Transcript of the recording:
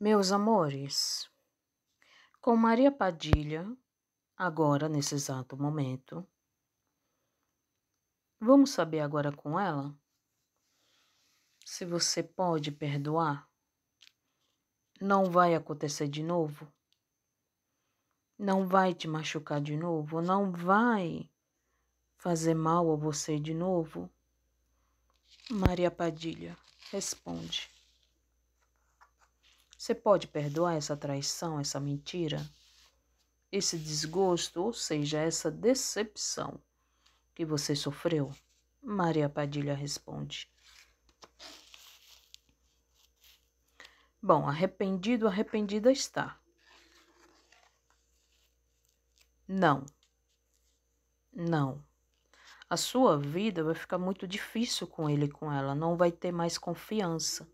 Meus amores, com Maria Padilha, agora nesse exato momento, vamos saber agora com ela se você pode perdoar. Não vai acontecer de novo? Não vai te machucar de novo? Não vai fazer mal a você de novo? Maria Padilha responde. Você pode perdoar essa traição, essa mentira, esse desgosto, ou seja, essa decepção que você sofreu? Maria Padilha responde. Bom, arrependido, arrependida está. Não. Não. A sua vida vai ficar muito difícil com ele e com ela, não vai ter mais confiança.